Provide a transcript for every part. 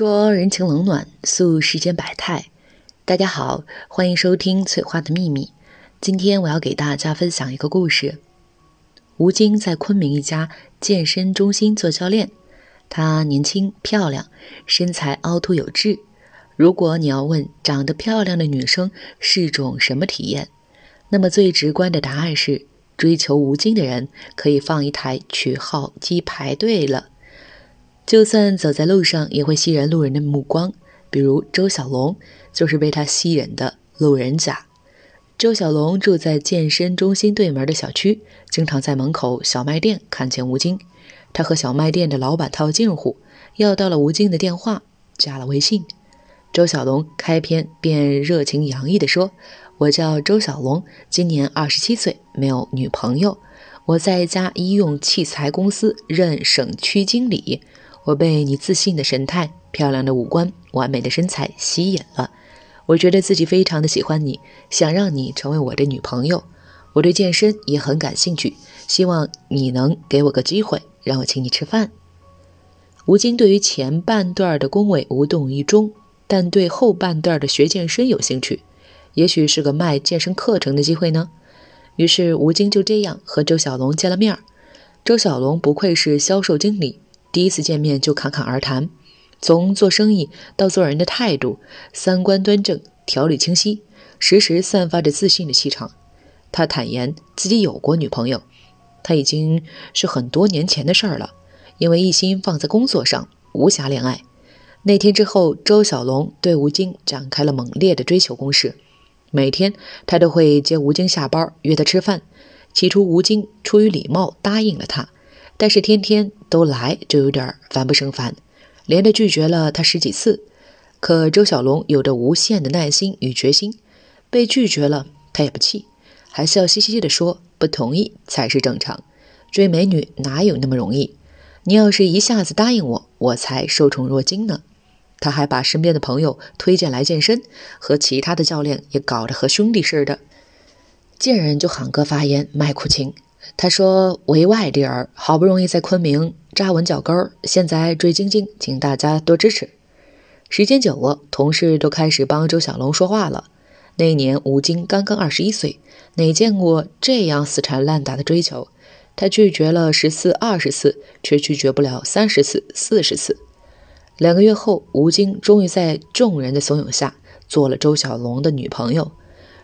说人情冷暖，诉世间百态。大家好，欢迎收听《翠花的秘密》。今天我要给大家分享一个故事。吴京在昆明一家健身中心做教练，他年轻漂亮，身材凹凸有致。如果你要问长得漂亮的女生是种什么体验，那么最直观的答案是：追求吴京的人可以放一台取号机排队了。就算走在路上，也会吸引路人的目光。比如周小龙就是被他吸引的路人甲。周小龙住在健身中心对门的小区，经常在门口小卖店看见吴京。他和小卖店的老板套近乎，要到了吴京的电话，加了微信。周小龙开篇便热情洋溢地说：“我叫周小龙，今年二十七岁，没有女朋友。我在一家医用器材公司任省区经理。”我被你自信的神态、漂亮的五官、完美的身材吸引了，我觉得自己非常的喜欢你，想让你成为我的女朋友。我对健身也很感兴趣，希望你能给我个机会，让我请你吃饭。吴京对于前半段的恭维无动于衷，但对后半段的学健身有兴趣，也许是个卖健身课程的机会呢。于是吴京就这样和周小龙见了面。周小龙不愧是销售经理。第一次见面就侃侃而谈，从做生意到做人的态度，三观端正，条理清晰，时时散发着自信的气场。他坦言自己有过女朋友，他已经是很多年前的事儿了，因为一心放在工作上，无暇恋爱。那天之后，周小龙对吴京展开了猛烈的追求攻势，每天他都会接吴京下班，约他吃饭。起初，吴京出于礼貌答应了他。但是天天都来就有点烦不胜烦，连着拒绝了他十几次。可周小龙有着无限的耐心与决心，被拒绝了他也不气，还笑嘻嘻地说：“不同意才是正常，追美女哪有那么容易？你要是一下子答应我，我才受宠若惊呢。”他还把身边的朋友推荐来健身，和其他的教练也搞得和兄弟似的，见人就喊哥发言卖苦情。他说：“为外地人，好不容易在昆明扎稳脚跟儿，现在追晶晶，请大家多支持。”时间久了，同事都开始帮周小龙说话了。那一年吴京刚刚二十一岁，哪见过这样死缠烂打的追求？他拒绝了十次、二十次，却拒绝不了三十次、四十次。两个月后，吴京终于在众人的怂恿下做了周小龙的女朋友。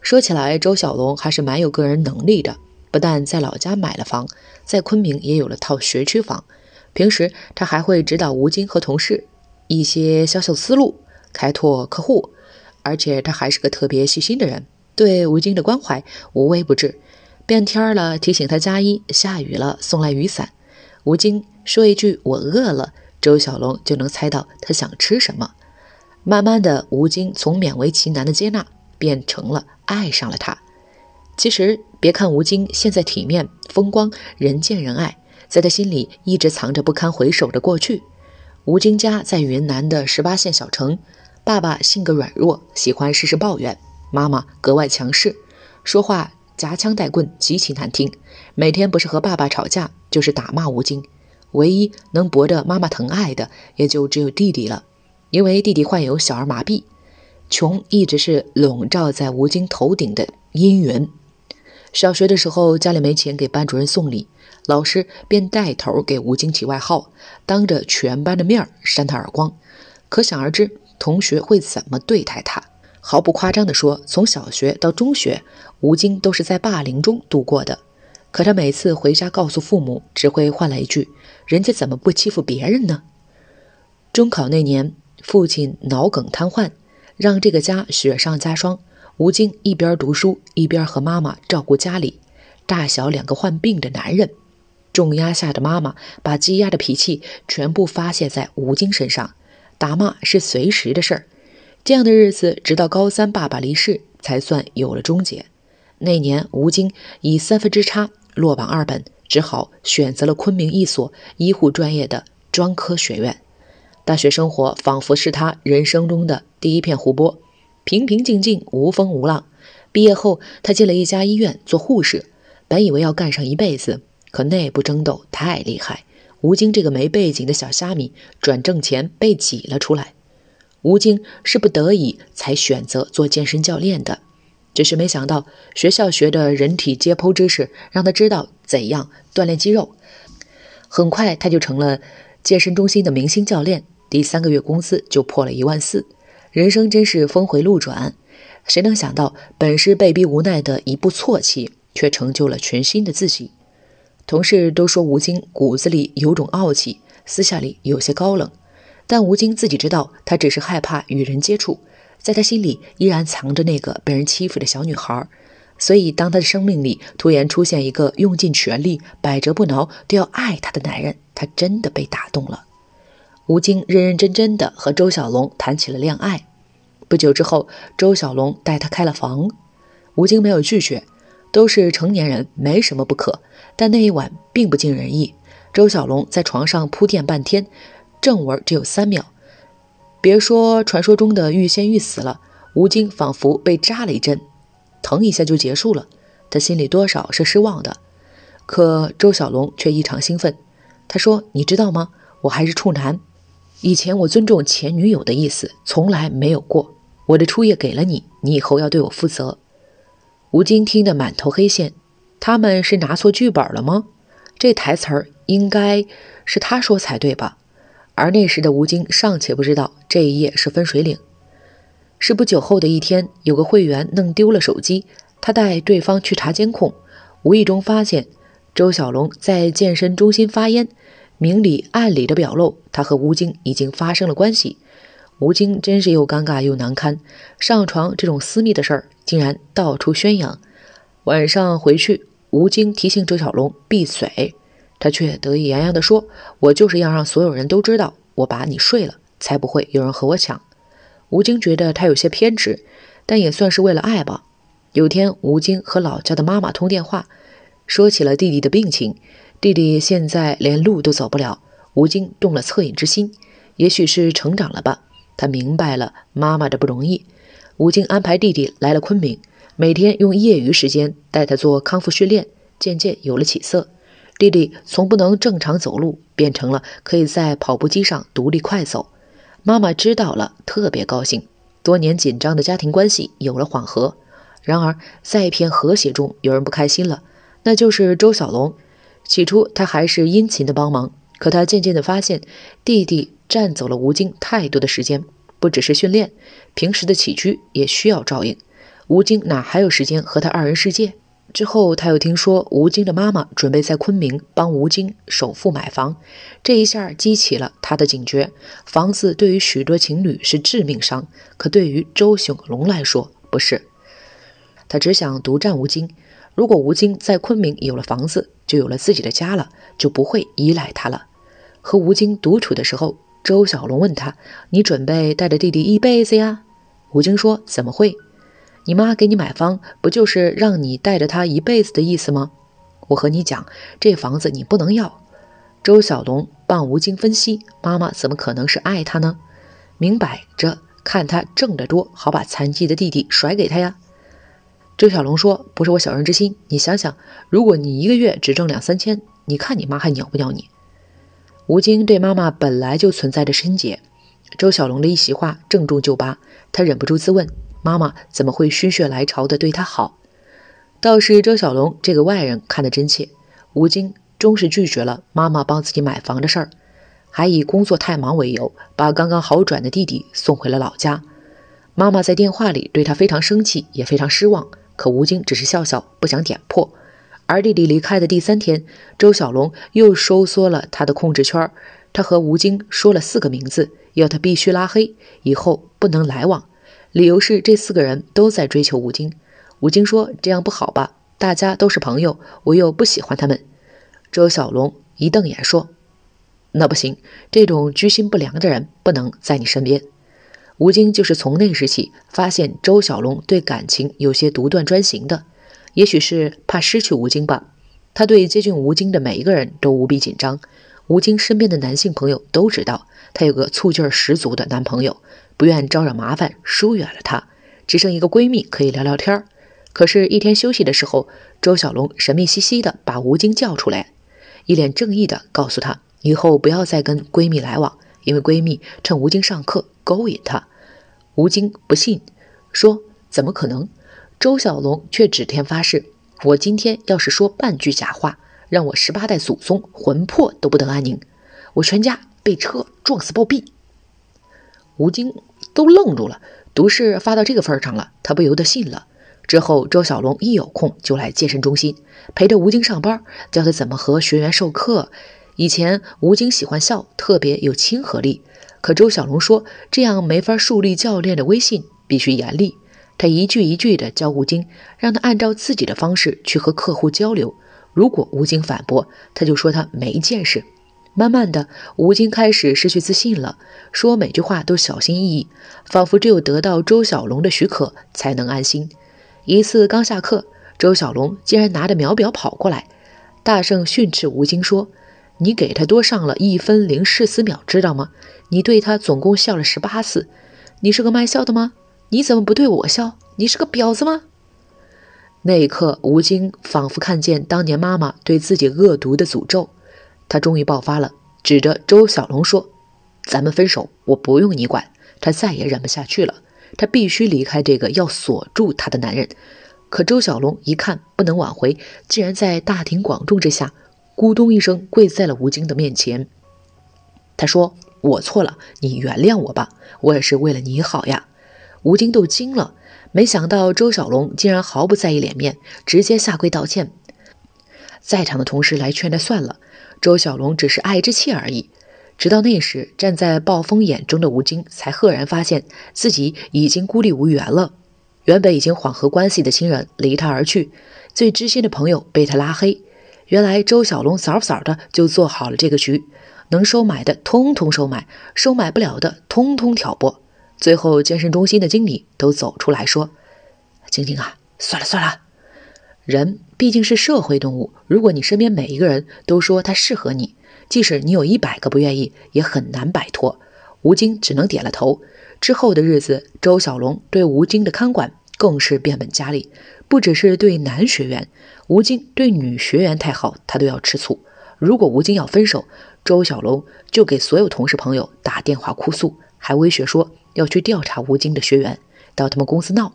说起来，周小龙还是蛮有个人能力的。不但在老家买了房，在昆明也有了套学区房。平时他还会指导吴京和同事一些销售思路，开拓客户。而且他还是个特别细心的人，对吴京的关怀无微不至。变天了提醒他加衣，下雨了送来雨伞。吴京说一句“我饿了”，周小龙就能猜到他想吃什么。慢慢的，吴京从勉为其难的接纳，变成了爱上了他。其实。别看吴京现在体面、风光、人见人爱，在他心里一直藏着不堪回首的过去。吴京家在云南的十八线小城，爸爸性格软弱，喜欢事事抱怨；妈妈格外强势，说话夹枪带棍，极其难听。每天不是和爸爸吵架，就是打骂吴京。唯一能博得妈妈疼爱的，也就只有弟弟了，因为弟弟患有小儿麻痹。穷一直是笼罩在吴京头顶的阴云。小学的时候，家里没钱给班主任送礼，老师便带头给吴京起外号，当着全班的面扇他耳光，可想而知，同学会怎么对待他。毫不夸张地说，从小学到中学，吴京都是在霸凌中度过的。可他每次回家告诉父母，只会换来一句：“人家怎么不欺负别人呢？”中考那年，父亲脑梗瘫痪，让这个家雪上加霜。吴京一边读书，一边和妈妈照顾家里大小两个患病的男人。重压下的妈妈把积压的脾气全部发泄在吴京身上，打骂是随时的事儿。这样的日子，直到高三爸爸离世，才算有了终结。那年，吴京以三分之差落榜二本，只好选择了昆明一所医护专业的专科学院。大学生活仿佛是他人生中的第一片湖泊。平平静静，无风无浪。毕业后，他进了一家医院做护士，本以为要干上一辈子，可内部争斗太厉害，吴京这个没背景的小虾米转正前被挤了出来。吴京是不得已才选择做健身教练的，只是没想到学校学的人体解剖知识让他知道怎样锻炼肌肉。很快，他就成了健身中心的明星教练，第三个月工资就破了一万四。人生真是峰回路转，谁能想到本是被逼无奈的一步错棋，却成就了全新的自己。同事都说吴京骨子里有种傲气，私下里有些高冷，但吴京自己知道，他只是害怕与人接触，在他心里依然藏着那个被人欺负的小女孩。所以，当他的生命里突然出现一个用尽全力、百折不挠都要爱他的男人，他真的被打动了。吴京认认真真的和周小龙谈起了恋爱。不久之后，周小龙带他开了房，吴京没有拒绝，都是成年人，没什么不可。但那一晚并不尽人意，周小龙在床上铺垫半天，正文只有三秒，别说传说中的欲仙欲死了，吴京仿佛被扎了一针，疼一下就结束了，他心里多少是失望的。可周小龙却异常兴奋，他说：“你知道吗？我还是处男，以前我尊重前女友的意思，从来没有过。”我的初夜给了你，你以后要对我负责。吴京听得满头黑线，他们是拿错剧本了吗？这台词儿应该是他说才对吧？而那时的吴京尚且不知道这一页是分水岭。是不久后的一天，有个会员弄丢了手机，他带对方去查监控，无意中发现周小龙在健身中心发烟，明里暗里的表露他和吴京已经发生了关系。吴京真是又尴尬又难堪，上床这种私密的事儿竟然到处宣扬。晚上回去，吴京提醒周小龙闭嘴，他却得意洋洋地说：“我就是要让所有人都知道，我把你睡了，才不会有人和我抢。”吴京觉得他有些偏执，但也算是为了爱吧。有天，吴京和老家的妈妈通电话，说起了弟弟的病情，弟弟现在连路都走不了。吴京动了恻隐之心，也许是成长了吧。他明白了妈妈的不容易，吴京安排弟弟来了昆明，每天用业余时间带他做康复训练，渐渐有了起色。弟弟从不能正常走路，变成了可以在跑步机上独立快走。妈妈知道了，特别高兴。多年紧张的家庭关系有了缓和。然而，在一片和谐中，有人不开心了，那就是周小龙。起初他还是殷勤的帮忙，可他渐渐的发现弟弟。占走了吴京太多的时间，不只是训练，平时的起居也需要照应。吴京哪还有时间和他二人世界？之后他又听说吴京的妈妈准备在昆明帮吴京首付买房，这一下激起了他的警觉。房子对于许多情侣是致命伤，可对于周雄龙来说不是。他只想独占吴京。如果吴京在昆明有了房子，就有了自己的家了，就不会依赖他了。和吴京独处的时候。周小龙问他：“你准备带着弟弟一辈子呀？”吴京说：“怎么会？你妈给你买房，不就是让你带着他一辈子的意思吗？”我和你讲，这房子你不能要。周小龙帮吴京分析：“妈妈怎么可能是爱他呢？明摆着看他挣得多，好把残疾的弟弟甩给他呀。”周小龙说：“不是我小人之心，你想想，如果你一个月只挣两三千，你看你妈还鸟不鸟你？”吴京对妈妈本来就存在着深结，周小龙的一席话正中旧疤，他忍不住自问：妈妈怎么会心血来潮的对他好？倒是周小龙这个外人看得真切，吴京终是拒绝了妈妈帮自己买房的事儿，还以工作太忙为由，把刚刚好转的弟弟送回了老家。妈妈在电话里对他非常生气，也非常失望，可吴京只是笑笑，不想点破。而弟弟离开的第三天，周小龙又收缩了他的控制圈他和吴京说了四个名字，要他必须拉黑，以后不能来往。理由是这四个人都在追求吴京。吴京说：“这样不好吧？大家都是朋友，我又不喜欢他们。”周小龙一瞪眼说：“那不行，这种居心不良的人不能在你身边。”吴京就是从那时起发现周小龙对感情有些独断专行的。也许是怕失去吴京吧，他对接近吴京的每一个人都无比紧张。吴京身边的男性朋友都知道，他有个醋劲儿十足的男朋友，不愿招惹麻烦，疏远了他，只剩一个闺蜜可以聊聊天儿。可是，一天休息的时候，周小龙神秘兮兮的把吴京叫出来，一脸正义的告诉他，以后不要再跟闺蜜来往，因为闺蜜趁吴京上课勾引他。吴京不信，说怎么可能？周小龙却指天发誓：“我今天要是说半句假话，让我十八代祖宗魂魄都不得安宁，我全家被车撞死暴毙。”吴京都愣住了，毒誓发到这个份儿上了，他不由得信了。之后，周小龙一有空就来健身中心陪着吴京上班，教他怎么和学员授课。以前吴京喜欢笑，特别有亲和力，可周小龙说这样没法树立教练的威信，必须严厉。他一句一句地教吴京，让他按照自己的方式去和客户交流。如果吴京反驳，他就说他没见识。慢慢的，吴京开始失去自信了，说每句话都小心翼翼，仿佛只有得到周小龙的许可才能安心。一次刚下课，周小龙竟然拿着秒表跑过来，大圣训斥吴京说：“你给他多上了一分零四四秒，知道吗？你对他总共笑了十八次，你是个卖笑的吗？”你怎么不对我笑？你是个婊子吗？那一刻，吴京仿佛看见当年妈妈对自己恶毒的诅咒，他终于爆发了，指着周小龙说：“咱们分手，我不用你管。”他再也忍不下去了，他必须离开这个要锁住他的男人。可周小龙一看不能挽回，竟然在大庭广众之下咕咚一声跪在了吴京的面前。他说：“我错了，你原谅我吧，我也是为了你好呀。”吴京都惊了，没想到周小龙竟然毫不在意脸面，直接下跪道歉。在场的同事来劝他算了，周小龙只是爱之气而已。直到那时，站在暴风眼中的吴京才赫然发现自己已经孤立无援了。原本已经缓和关系的亲人离他而去，最知心的朋友被他拉黑。原来周小龙早早的就做好了这个局，能收买的通通收买，收买不了的通通挑拨。最后，健身中心的经理都走出来说：“晶晶啊，算了算了，人毕竟是社会动物。如果你身边每一个人都说他适合你，即使你有一百个不愿意，也很难摆脱。”吴京只能点了头。之后的日子，周小龙对吴京的看管更是变本加厉。不只是对男学员，吴京对女学员太好，他都要吃醋。如果吴京要分手，周小龙就给所有同事朋友打电话哭诉，还威胁说。要去调查吴京的学员，到他们公司闹。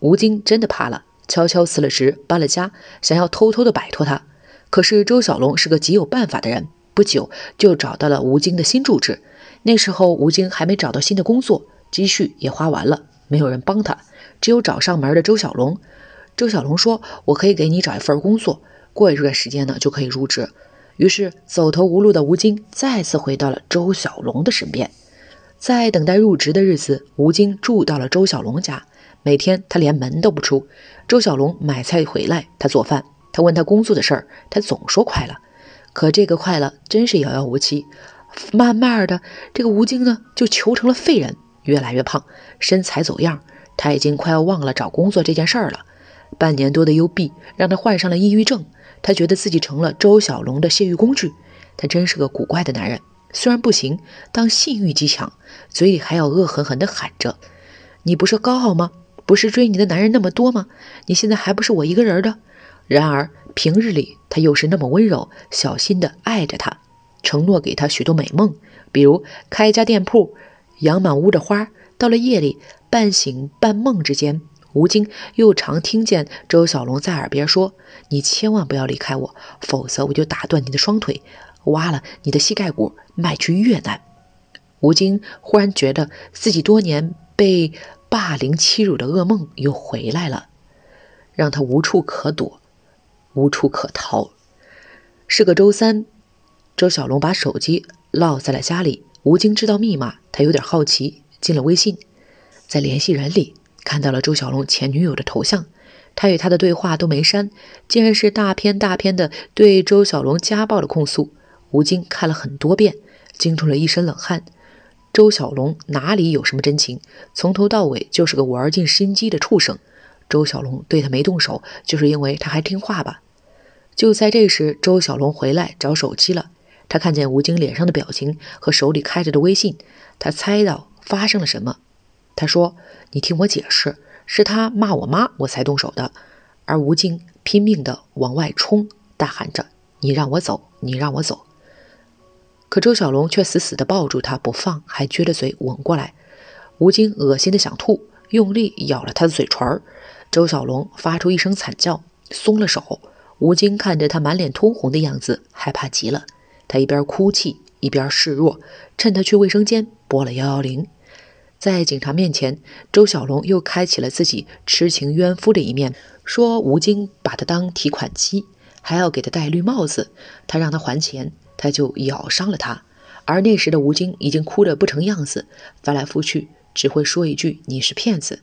吴京真的怕了，悄悄辞了职，搬了家，想要偷偷的摆脱他。可是周小龙是个极有办法的人，不久就找到了吴京的新住址。那时候吴京还没找到新的工作，积蓄也花完了，没有人帮他，只有找上门的周小龙。周小龙说：“我可以给你找一份工作，过一段时间呢就可以入职。”于是走投无路的吴京再次回到了周小龙的身边。在等待入职的日子，吴京住到了周小龙家。每天他连门都不出。周小龙买菜回来，他做饭。他问他工作的事儿，他总说快了。可这个快了真是遥遥无期。慢慢的，这个吴京呢就求成了废人，越来越胖，身材走样。他已经快要忘了找工作这件事儿了。半年多的幽闭让他患上了抑郁症。他觉得自己成了周小龙的泄欲工具。他真是个古怪的男人。虽然不行，但性欲极强，嘴里还要恶狠狠地喊着：“你不是高傲吗？不是追你的男人那么多吗？你现在还不是我一个人的？”然而平日里他又是那么温柔，小心地爱着他，承诺给他许多美梦，比如开一家店铺，养满屋的花。到了夜里，半醒半梦之间，吴京又常听见周小龙在耳边说：“你千万不要离开我，否则我就打断你的双腿。”挖了你的膝盖骨卖去越南。吴京忽然觉得自己多年被霸凌欺辱的噩梦又回来了，让他无处可躲，无处可逃。是个周三，周小龙把手机落在了家里。吴京知道密码，他有点好奇，进了微信，在联系人里看到了周小龙前女友的头像，他与他的对话都没删，竟然是大片大片的对周小龙家暴的控诉。吴京看了很多遍，惊出了一身冷汗。周小龙哪里有什么真情，从头到尾就是个玩尽心机的畜生。周小龙对他没动手，就是因为他还听话吧？就在这时，周小龙回来找手机了。他看见吴京脸上的表情和手里开着的微信，他猜到发生了什么。他说：“你听我解释，是他骂我妈，我才动手的。”而吴京拼命地往外冲，大喊着：“你让我走，你让我走！”可周小龙却死死地抱住他不放，还撅着嘴吻过来。吴京恶心的想吐，用力咬了他的嘴唇。周小龙发出一声惨叫，松了手。吴京看着他满脸通红的样子，害怕极了。他一边哭泣，一边示弱，趁他去卫生间拨了幺幺零。在警察面前，周小龙又开启了自己痴情冤夫的一面，说吴京把他当提款机，还要给他戴绿帽子，他让他还钱。他就咬伤了他，而那时的吴京已经哭得不成样子，翻来覆去只会说一句：“你是骗子。”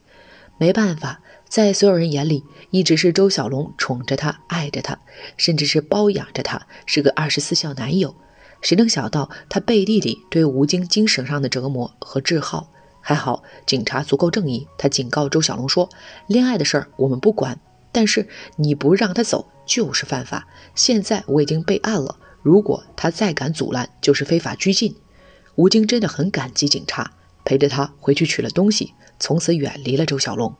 没办法，在所有人眼里，一直是周小龙宠着他、爱着他，甚至是包养着他，是个二十四孝男友。谁能想到他背地里对吴京精神上的折磨和桎梏？还好警察足够正义，他警告周小龙说：“恋爱的事儿我们不管，但是你不让他走就是犯法。现在我已经备案了。”如果他再敢阻拦，就是非法拘禁。吴京真的很感激警察，陪着他回去取了东西，从此远离了周小龙。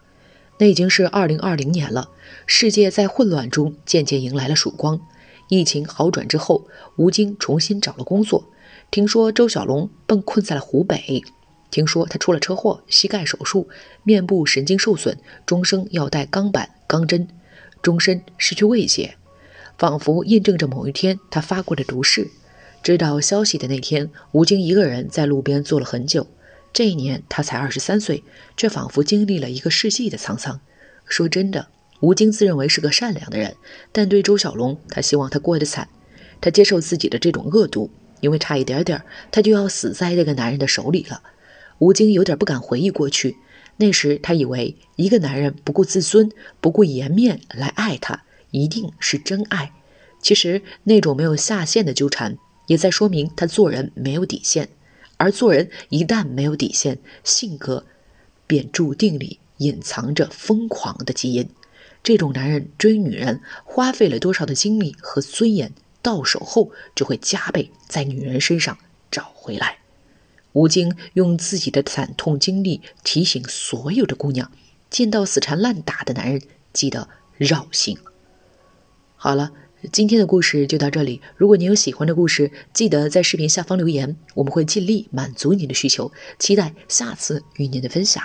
那已经是二零二零年了，世界在混乱中渐渐迎来了曙光。疫情好转之后，吴京重新找了工作。听说周小龙被困在了湖北，听说他出了车祸，膝盖手术，面部神经受损，终生要戴钢板、钢针，终身失去味觉。仿佛印证着某一天他发过的毒誓。知道消息的那天，吴京一个人在路边坐了很久。这一年他才二十三岁，却仿佛经历了一个世纪的沧桑。说真的，吴京自认为是个善良的人，但对周小龙，他希望他过得惨。他接受自己的这种恶毒，因为差一点点，他就要死在那个男人的手里了。吴京有点不敢回忆过去，那时他以为一个男人不顾自尊、不顾颜面来爱他。一定是真爱。其实那种没有下限的纠缠，也在说明他做人没有底线。而做人一旦没有底线，性格便注定里隐藏着疯狂的基因。这种男人追女人，花费了多少的精力和尊严，到手后就会加倍在女人身上找回来。吴京用自己的惨痛经历提醒所有的姑娘：见到死缠烂打的男人，记得绕行。好了，今天的故事就到这里。如果你有喜欢的故事，记得在视频下方留言，我们会尽力满足你的需求。期待下次与您的分享。